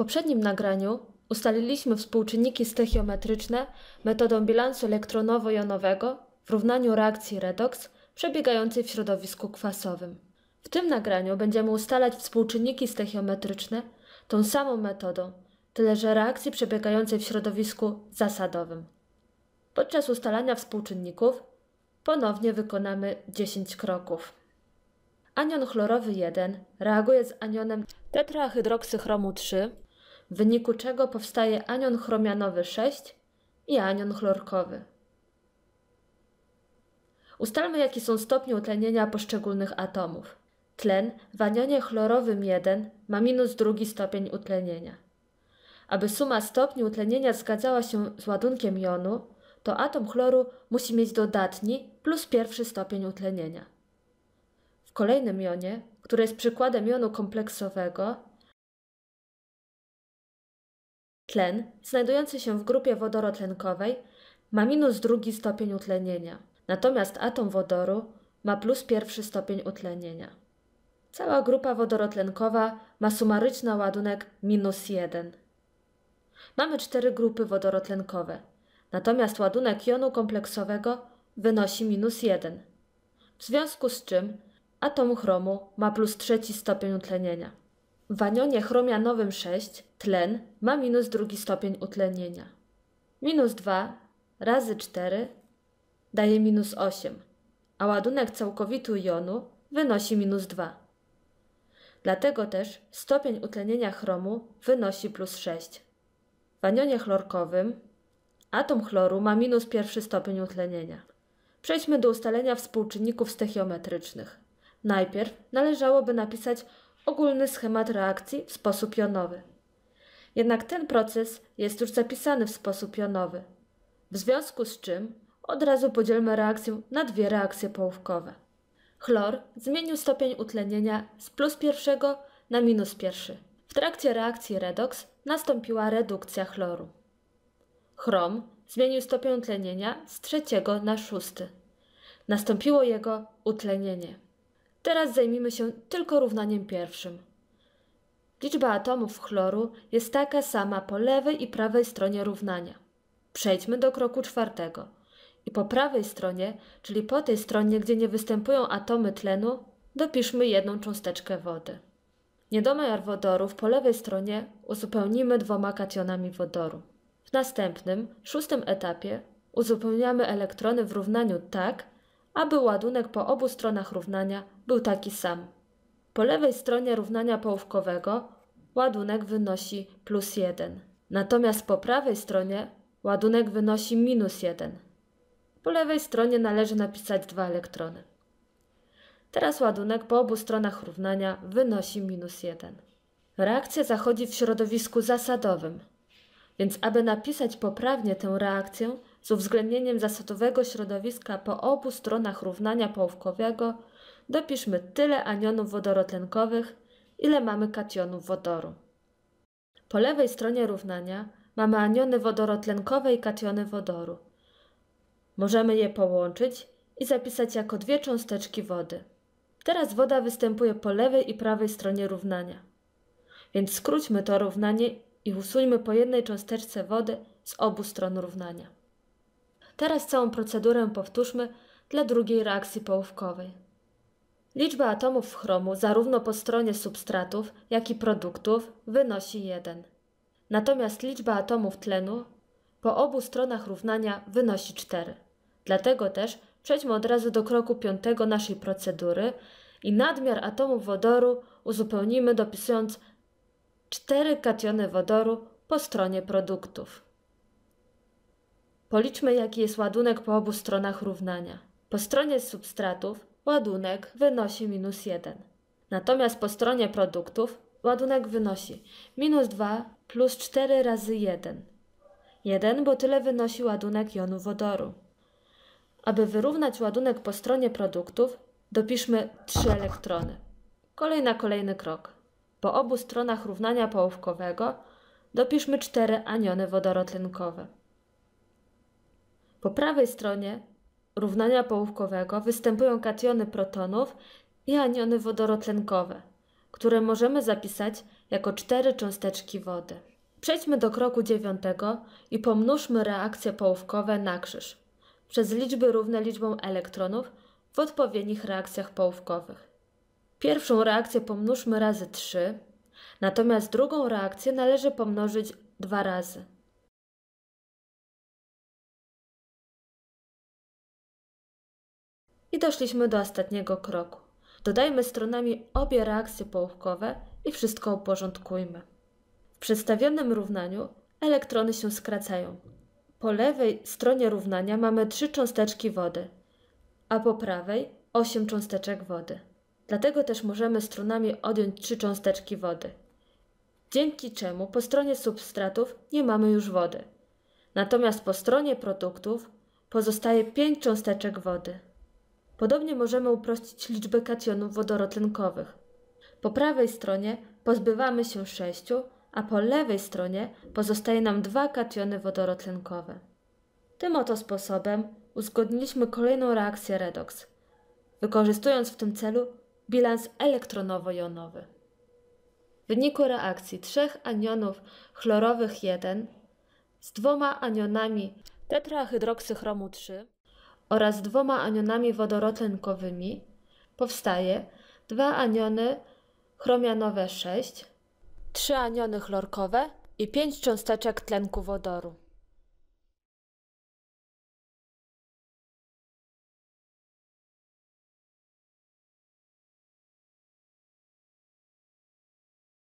poprzednim nagraniu ustaliliśmy współczynniki stechiometryczne metodą bilansu elektronowo-jonowego w równaniu reakcji redox przebiegającej w środowisku kwasowym. W tym nagraniu będziemy ustalać współczynniki stechiometryczne tą samą metodą, tyle że reakcji przebiegającej w środowisku zasadowym. Podczas ustalania współczynników ponownie wykonamy 10 kroków. Anion chlorowy 1 reaguje z anionem tetrahydroksychromu 3 w wyniku czego powstaje anion chromianowy 6 i anion chlorkowy. Ustalmy, jakie są stopnie utlenienia poszczególnych atomów. Tlen w anionie chlorowym 1 ma minus drugi stopień utlenienia. Aby suma stopni utlenienia zgadzała się z ładunkiem jonu, to atom chloru musi mieć dodatni plus pierwszy stopień utlenienia. W kolejnym jonie, który jest przykładem jonu kompleksowego, Tlen, znajdujący się w grupie wodorotlenkowej, ma minus drugi stopień utlenienia, natomiast atom wodoru ma plus pierwszy stopień utlenienia. Cała grupa wodorotlenkowa ma sumaryczny ładunek minus jeden. Mamy cztery grupy wodorotlenkowe, natomiast ładunek jonu kompleksowego wynosi minus jeden. w związku z czym atom chromu ma plus trzeci stopień utlenienia. W anionie chromianowym 6 tlen ma minus drugi stopień utlenienia. Minus 2 razy 4 daje minus 8, a ładunek całkowity jonu wynosi minus 2. Dlatego też stopień utlenienia chromu wynosi plus 6. W anionie chlorkowym atom chloru ma minus pierwszy stopień utlenienia. Przejdźmy do ustalenia współczynników stechiometrycznych. Najpierw należałoby napisać ogólny schemat reakcji w sposób jonowy. Jednak ten proces jest już zapisany w sposób jonowy, w związku z czym od razu podzielmy reakcję na dwie reakcje połówkowe. Chlor zmienił stopień utlenienia z plus pierwszego na minus pierwszy. W trakcie reakcji redox nastąpiła redukcja chloru. Chrom zmienił stopień utlenienia z trzeciego na szósty. Nastąpiło jego utlenienie. Teraz zajmijmy się tylko równaniem pierwszym. Liczba atomów chloru jest taka sama po lewej i prawej stronie równania. Przejdźmy do kroku czwartego. I po prawej stronie, czyli po tej stronie, gdzie nie występują atomy tlenu, dopiszmy jedną cząsteczkę wody. Niedomiar wodorów po lewej stronie uzupełnimy dwoma kationami wodoru. W następnym, szóstym etapie uzupełniamy elektrony w równaniu tak, aby ładunek po obu stronach równania był taki sam. Po lewej stronie równania połówkowego ładunek wynosi plus 1, natomiast po prawej stronie ładunek wynosi minus 1. Po lewej stronie należy napisać dwa elektrony. Teraz ładunek po obu stronach równania wynosi minus 1. Reakcja zachodzi w środowisku zasadowym, więc aby napisać poprawnie tę reakcję, z uwzględnieniem zasadowego środowiska po obu stronach równania połówkowego dopiszmy tyle anionów wodorotlenkowych, ile mamy kationów wodoru. Po lewej stronie równania mamy aniony wodorotlenkowe i kationy wodoru. Możemy je połączyć i zapisać jako dwie cząsteczki wody. Teraz woda występuje po lewej i prawej stronie równania. Więc skróćmy to równanie i usuńmy po jednej cząsteczce wody z obu stron równania. Teraz całą procedurę powtórzmy dla drugiej reakcji połówkowej. Liczba atomów chromu zarówno po stronie substratów, jak i produktów wynosi 1. Natomiast liczba atomów tlenu po obu stronach równania wynosi 4. Dlatego też przejdźmy od razu do kroku piątego naszej procedury i nadmiar atomów wodoru uzupełnimy dopisując 4 kationy wodoru po stronie produktów. Policzmy, jaki jest ładunek po obu stronach równania. Po stronie substratów ładunek wynosi minus 1. Natomiast po stronie produktów ładunek wynosi minus 2 plus 4 razy 1. 1, bo tyle wynosi ładunek jonu wodoru. Aby wyrównać ładunek po stronie produktów, dopiszmy 3 elektrony. Kolej na kolejny krok. Po obu stronach równania połówkowego dopiszmy 4 aniony wodorotlenkowe. Po prawej stronie równania połówkowego występują kationy protonów i aniony wodorotlenkowe, które możemy zapisać jako cztery cząsteczki wody. Przejdźmy do kroku dziewiątego i pomnóżmy reakcje połówkowe na krzyż przez liczby równe liczbom elektronów w odpowiednich reakcjach połówkowych. Pierwszą reakcję pomnóżmy razy 3, natomiast drugą reakcję należy pomnożyć dwa razy. I doszliśmy do ostatniego kroku. Dodajmy stronami obie reakcje połówkowe i wszystko uporządkujmy. W przedstawionym równaniu elektrony się skracają. Po lewej stronie równania mamy trzy cząsteczki wody, a po prawej osiem cząsteczek wody. Dlatego też możemy strunami odjąć trzy cząsteczki wody. Dzięki czemu po stronie substratów nie mamy już wody. Natomiast po stronie produktów pozostaje pięć cząsteczek wody. Podobnie możemy uprościć liczbę kationów wodorotlenkowych. Po prawej stronie pozbywamy się sześciu, a po lewej stronie pozostaje nam dwa kationy wodorotlenkowe. Tym oto sposobem uzgodniliśmy kolejną reakcję redox, wykorzystując w tym celu bilans elektronowo-jonowy. W wyniku reakcji trzech anionów chlorowych 1 z dwoma anionami tetrahydroksychromu 3 oraz dwoma anionami wodorotlenkowymi powstaje dwa aniony chromianowe 6, 3 aniony chlorkowe i 5 cząsteczek tlenku wodoru.